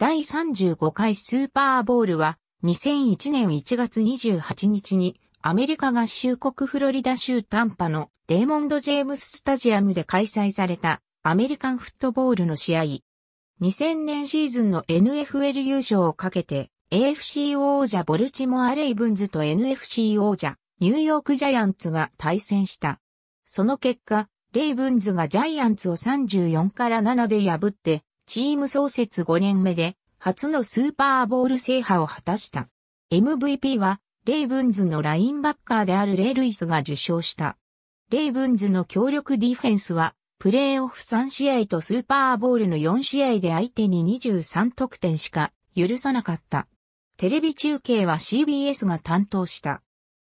第35回スーパーボールは2001年1月28日にアメリカ合衆国フロリダ州タンパのレーモンド・ジェームス・スタジアムで開催されたアメリカンフットボールの試合。2000年シーズンの NFL 優勝をかけて AFC 王者ボルチモア・レイブンズと NFC 王者ニューヨーク・ジャイアンツが対戦した。その結果、レイブンズがジャイアンツを34から7で破ってチーム創設5年目で、初のスーパーボール制覇を果たした。MVP は、レイブンズのラインバッカーであるレイ・ルイスが受賞した。レイブンズの強力ディフェンスは、プレーオフ3試合とスーパーボールの4試合で相手に23得点しか許さなかった。テレビ中継は CBS が担当した。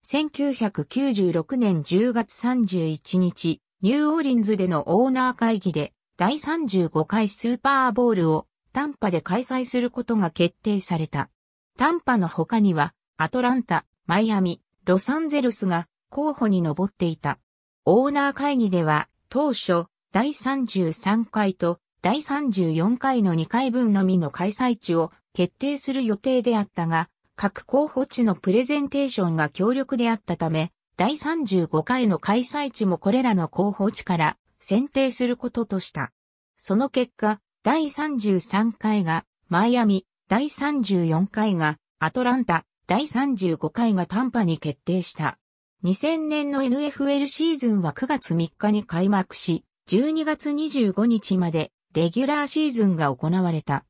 1996年10月31日、ニューオーリンズでのオーナー会議で第35回スーパーボールを短波で開催することが決定された。短波の他には、アトランタ、マイアミ、ロサンゼルスが候補に上っていた。オーナー会議では、当初、第33回と第34回の2回分のみの開催地を決定する予定であったが、各候補地のプレゼンテーションが強力であったため、第35回の開催地もこれらの候補地から選定することとした。その結果、第33回がマイアミ、第34回がアトランタ、第35回が短波に決定した。2000年の NFL シーズンは9月3日に開幕し、12月25日までレギュラーシーズンが行われた。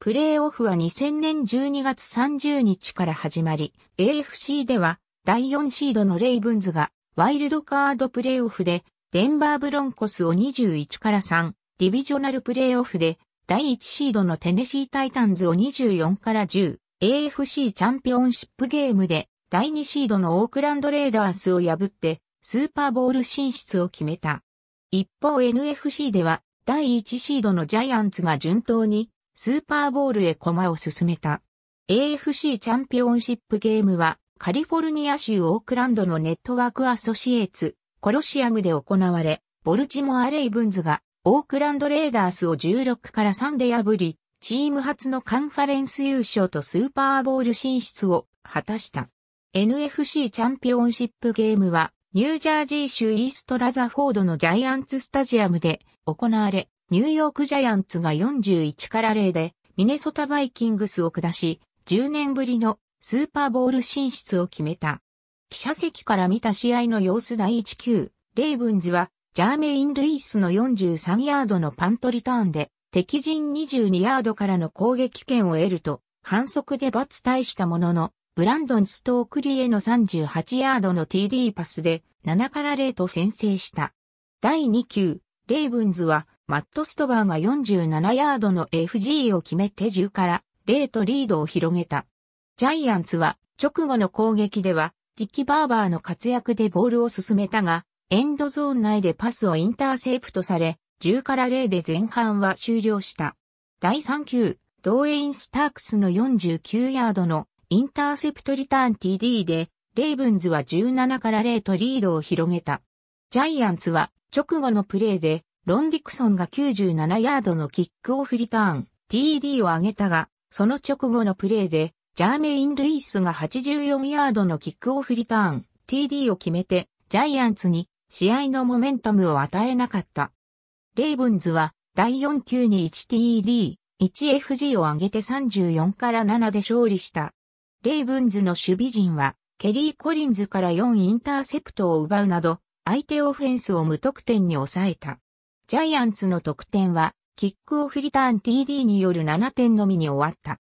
プレイオフは2000年12月30日から始まり、AFC では第4シードのレイブンズがワイルドカードプレイオフでデンバーブロンコスを21から3、ディビジョナルプレイオフで、第1シードのテネシータイタンズを24から10、AFC チャンピオンシップゲームで、第2シードのオークランドレーダースを破って、スーパーボール進出を決めた。一方 NFC では、第1シードのジャイアンツが順当に、スーパーボールへ駒を進めた。AFC チャンピオンシップゲームは、カリフォルニア州オークランドのネットワークアソシエーツ、コロシアムで行われ、ボルチモア・レイブンズがオークランド・レーダースを16から3で破り、チーム初のカンファレンス優勝とスーパーボール進出を果たした。NFC チャンピオンシップゲームは、ニュージャージー州イーストラザフォードのジャイアンツスタジアムで行われ、ニューヨークジャイアンツが41から0で、ミネソタバイキングスを下し、10年ぶりのスーパーボール進出を決めた。記者席から見た試合の様子第1球、レイブンズは、ジャーメイン・ルイスの43ヤードのパントリターンで、敵陣22ヤードからの攻撃権を得ると、反則で罰退したものの、ブランドン・ストークリへの38ヤードの TD パスで、7から0と先制した。第2球、レイブンズは、マット・ストバーが47ヤードの FG を決めて10から0とリードを広げた。ジャイアンツは、直後の攻撃では、ディッキ・バーバーの活躍でボールを進めたが、エンドゾーン内でパスをインターセープとされ、10から0で前半は終了した。第3球、ドーエイン・スタークスの49ヤードのインターセプトリターン TD で、レイブンズは17から0とリードを広げた。ジャイアンツは直後のプレーで、ロン・ディクソンが97ヤードのキックオフリターン TD を上げたが、その直後のプレーで、ジャーメイン・ルイスが84ヤードのキックオフリターン、TD を決めて、ジャイアンツに試合のモメンタムを与えなかった。レイブンズは第4球に 1TD、1FG を上げて34から7で勝利した。レイブンズの守備陣は、ケリー・コリンズから4インターセプトを奪うなど、相手オフェンスを無得点に抑えた。ジャイアンツの得点は、キックオフリターン TD による7点のみに終わった。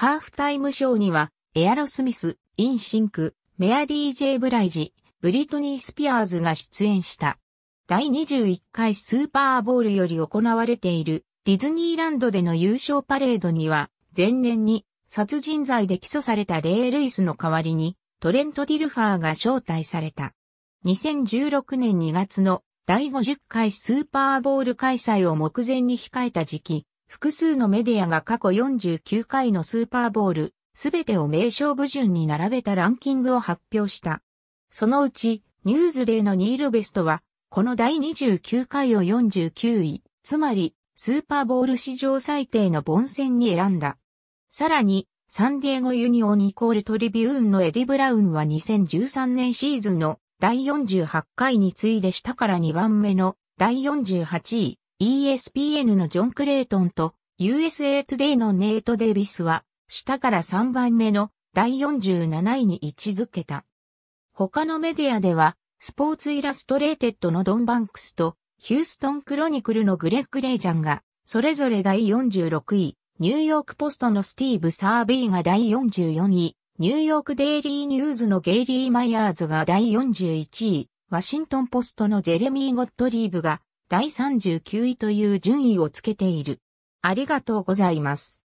ハーフタイムショーには、エアロスミス、インシンク、メアリー・ジェイ・ブライジ、ブリトニー・スピアーズが出演した。第21回スーパーボールより行われているディズニーランドでの優勝パレードには、前年に殺人罪で起訴されたレイ・ルイスの代わりに、トレント・ディルファーが招待された。2016年2月の第50回スーパーボール開催を目前に控えた時期、複数のメディアが過去49回のスーパーボール、すべてを名勝負順に並べたランキングを発表した。そのうち、ニューズデーのニールベストは、この第29回を49位、つまり、スーパーボール史上最低の凡戦に選んだ。さらに、サンディエゴユニオンイコールトリビューンのエディ・ブラウンは2013年シーズンの第48回に次いで下から2番目の第48位、ESPN のジョン・クレイトンと USA Today のネイト・デイビスは、下から3番目の第47位に位置づけた。他のメディアでは、スポーツイラストレーテッドのドン・バンクスと、ヒューストン・クロニクルのグレッグ・レイジャンが、それぞれ第46位、ニューヨーク・ポストのスティーブ・サービーが第44位、ニューヨーク・デイリー・ニューズのゲイリー・マイヤーズが第41位、ワシントン・ポストのジェレミー・ゴットリーブが第39位という順位をつけている。ありがとうございます。